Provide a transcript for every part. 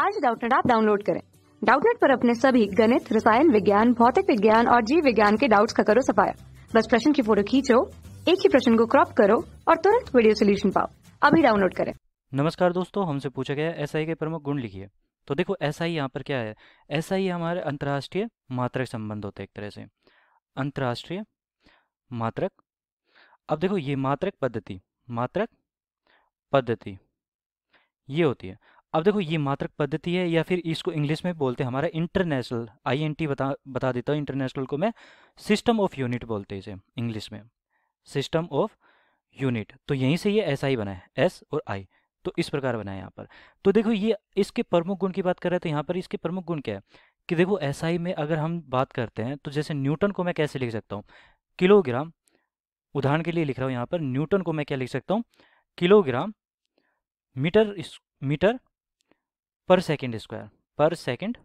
आज डाउटनेट आप डाउनलोड करें डाउटनेट पर अपने सभी गणित रसायन विज्ञान भौतिक विज्ञान और जीव विज्ञान के डाउट्स का करो सफाया बस प्रश्न की फोटो खींचो एक ही प्रश्न को क्रॉप करो और तुरंत वीडियो सोल्यूशन पाओ अभी डाउनलोड करें नमस्कार दोस्तों हमसे पूछा गया एस के प्रमुख गुण लिखिए तो देखो एस आई यहाँ पर क्या है एस आई हमारे अंतर्राष्ट्रीय मात्रक संबंध होते हैं एक तरह से अंतर्राष्ट्रीय मात्रक अब देखो ये मात्रक पद्धति मात्रक पद्धति ये होती है अब देखो ये मात्रक पद्धति है या फिर इसको इंग्लिश में बोलते हैं हमारा इंटरनेशनल आई एन टी बता बता देता हूँ इंटरनेशनल को मैं सिस्टम ऑफ यूनिट बोलते हैं इसे इंग्लिश में सिस्टम ऑफ यूनिट तो यहीं से ये एस आई बना है एस और आई तो इस प्रकार बना है यहाँ पर तो देखो ये इसके प्रमुख गुण की बात कर रहे हैं तो यहाँ पर इसके प्रमुख गुण क्या है कि देखो एस आई में अगर हम बात करते हैं तो जैसे न्यूटन को मैं कैसे लिख सकता हूँ किलोग्राम उदाहरण के लिए लिख रहा हूँ यहाँ पर न्यूटन को मैं क्या लिख सकता हूँ किलोग्राम मीटर मीटर पर सेकेंड स्क्वायर पर सेकेंड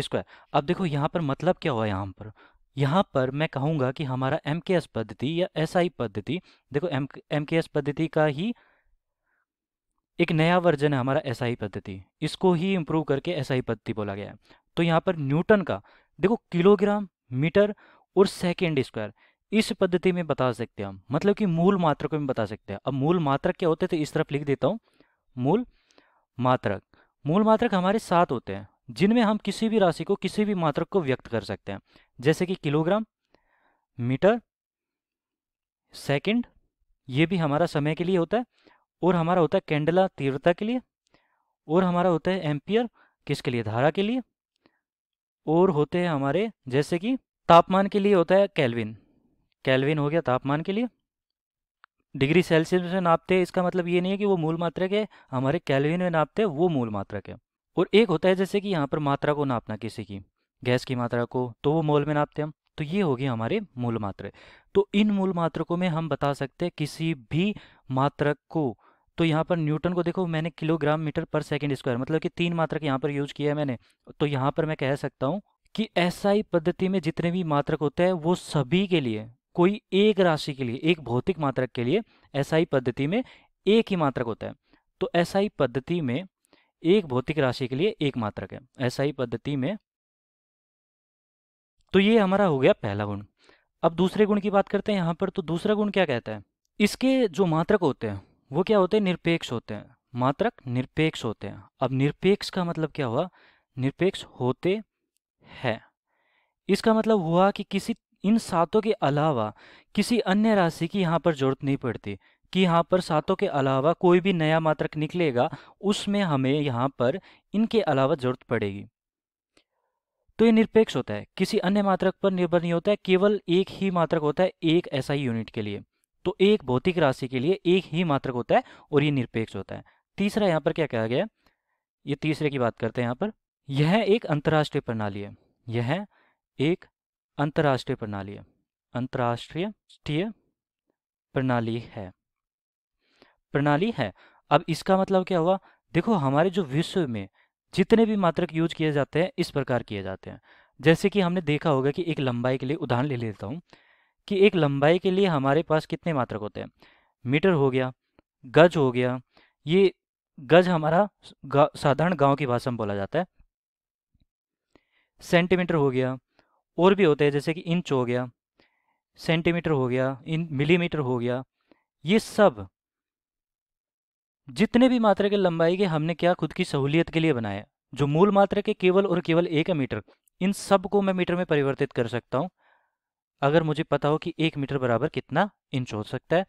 स्क्वायर अब देखो यहाँ पर मतलब क्या हुआ यहाँ पर यहाँ पर मैं कहूँगा कि हमारा एम के एस पद्धति या एस आई पद्धति देखो एम एम के एस पद्धति का ही एक नया वर्जन है हमारा एस आई पद्धति इसको ही इम्प्रूव करके एस आई पद्धति बोला गया है तो यहाँ पर न्यूटन का देखो किलोग्राम मीटर और सेकेंड स्क्वायर इस पद्धति में बता सकते हैं हम मतलब कि मूल मात्रक में बता सकते हैं अब मूल मात्रक क्या होते थे तो इस तरफ लिख देता हूँ मूल मात्रक मूल मात्रक हमारे साथ होते हैं जिनमें हम किसी भी राशि को किसी भी मात्रक को व्यक्त कर सकते हैं जैसे कि किलोग्राम मीटर सेकंड ये भी हमारा समय के लिए होता है और हमारा होता है कैंडला तीव्रता के लिए और हमारा होता है एम्पियर किसके लिए धारा के लिए और होते हैं हमारे जैसे कि तापमान के लिए होता है कैलविन कैलविन हो गया तापमान के लिए डिग्री सेल्सियस में नापते हैं इसका मतलब ये नहीं है कि वो मूल मात्रक है हमारे कैलविन में नापते हैं वो मूल मात्रक है और एक होता है जैसे कि यहाँ पर मात्रा को नापना किसी की गैस की मात्रा को तो वो मोल में नापते हैं हम तो ये होगी हमारे मूल मात्र तो इन मूल मात्रकों में हम बता सकते हैं किसी भी मात्रक को तो यहाँ पर न्यूटन को देखो मैंने किलोग्राम मीटर पर सेकेंड स्क्वायर मतलब कि तीन मात्रक यहाँ पर यूज किया है मैंने तो यहाँ पर मैं कह सकता हूँ कि ऐसा ही पद्धति में जितने भी मात्रक होते हैं वो सभी के लिए कोई एक राशि के लिए एक भौतिक मात्रक के लिए एसआई पद्धति में एक ही मात्रक होता है तो एसआई पद्धति में एक भौतिक राशि के लिए एक मात्रक है एसआई पद्धति में तो ये हमारा हो गया पहला गुण अब दूसरे गुण की बात करते हैं यहां पर तो दूसरा गुण क्या कहता है इसके जो मात्रक होते हैं वो क्या होते हैं निरपेक्ष होते हैं मात्रक निरपेक्ष होते हैं अब निरपेक्ष का मतलब क्या हुआ निरपेक्ष होते हैं इसका मतलब हुआ कि किसी इन सातों के अलावा किसी अन्य राशि की यहाँ पर जरूरत नहीं पड़ती कि यहाँ पर सातों के अलावा कोई भी नया मात्रक निकलेगा उसमें हमें यहाँ पर इनके अलावा जरूरत पड़ेगी तो ये निरपेक्ष होता है किसी अन्य मात्रक पर निर्भर नहीं होता है केवल एक ही मात्रक होता है एक ऐसा ही यूनिट के लिए तो एक भौतिक राशि के लिए एक ही मात्रक होता है और ये निरपेक्ष होता है तीसरा यहाँ पर क्या कहा गया ये तीसरे की बात करते हैं यहाँ पर यह एक अंतर्राष्ट्रीय प्रणाली है यह एक अंतर्राष्ट्रीय प्रणाली अंतर्राष्ट्रीय प्रणाली है प्रणाली है अब इसका मतलब क्या हुआ देखो हमारे जो विश्व में जितने भी मात्रक यूज किए जाते हैं इस प्रकार किए जाते हैं जैसे कि हमने देखा होगा कि एक लंबाई के लिए उदाहरण ले लेता हूँ कि एक लंबाई के लिए हमारे पास कितने मात्रक होते हैं मीटर हो गया गज हो गया ये गज हमारा गा, साधारण गांव की भाषा में बोला जाता है सेंटीमीटर हो गया और भी होते हैं जैसे कि इंच हो गया सेंटीमीटर हो गया इन मिलीमीटर हो गया ये सब जितने भी मात्रा के लंबाई के हमने क्या खुद की सहूलियत के लिए बनाया जो मूल मात्रा के केवल और केवल एक मीटर इन सब को मैं मीटर में परिवर्तित कर सकता हूँ अगर मुझे पता हो कि एक मीटर बराबर कितना इंच हो सकता है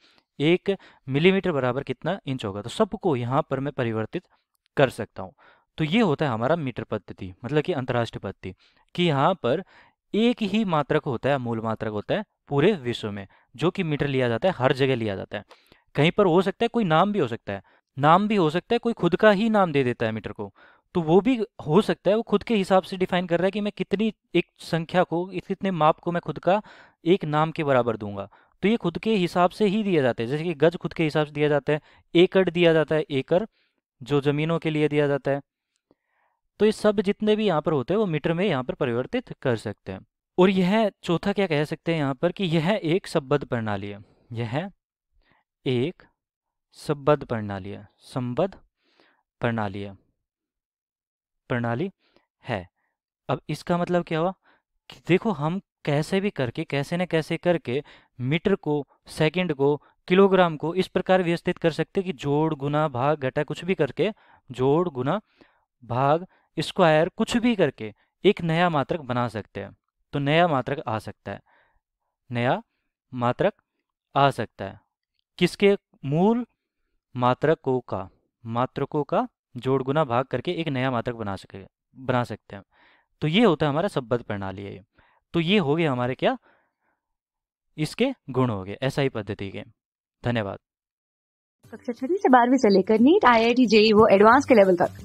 एक मिलीमीटर बराबर कितना इंच होगा तो सबको यहाँ पर मैं परिवर्तित कर सकता हूँ तो ये होता है हमारा मीटर पद्धति मतलब कि अंतर्राष्ट्रीय पद्धति कि यहाँ पर एक ही मात्रक होता है मूल मात्रक होता है पूरे विश्व में जो कि मीटर लिया जाता है हर जगह लिया जाता है कहीं पर हो सकता है कोई नाम भी हो सकता है नाम भी हो सकता है कोई खुद का ही नाम दे देता है मीटर को तो वो भी हो सकता है वो खुद के हिसाब से डिफाइन कर रहा है कि मैं कितनी एक संख्या को कितने माप को मैं खुद का एक नाम के बराबर दूंगा तो ये खुद के हिसाब से ही दिया जाता है जैसे कि गज खुद के हिसाब से दिया जाता है एकड़ दिया जाता है एकड़ जो जमीनों के लिए दिया जाता है तो ये सब जितने भी यहाँ पर होते हैं वो मीटर में यहाँ पर परिवर्तित कर सकते हैं और यह चौथा क्या कह सकते हैं यहाँ पर कि यह एक संबद्ध प्रणाली है यह एक संबद्ध प्रणाली है संबद्ध प्रणाली है प्रणाली है अब इसका मतलब क्या हुआ कि देखो हम कैसे भी करके कैसे न कैसे करके मीटर को सेकंड को किलोग्राम को इस प्रकार व्यवस्थित कर सकते कि जोड़ गुना भाग घटा कुछ भी करके जोड़ गुना भाग स्क्वायर कुछ भी करके एक नया मात्रक बना सकते हैं तो नया मात्रक आ सकता है नया मात्रक आ सकता है किसके मूल मात्रकों का मात्रकों का जोड़ गुना भाग करके एक नया मात्रक बना सके बना सकते हैं तो ये होता है हमारा संबद्ध प्रणाली है तो ये हो गया हमारे क्या इसके गुण हो गए ऐसा ही पद्धति के धन्यवाद कक्षा छठी से बारहवीं से लेकर NEET I I T JEE वो एडवांस के लेवल तक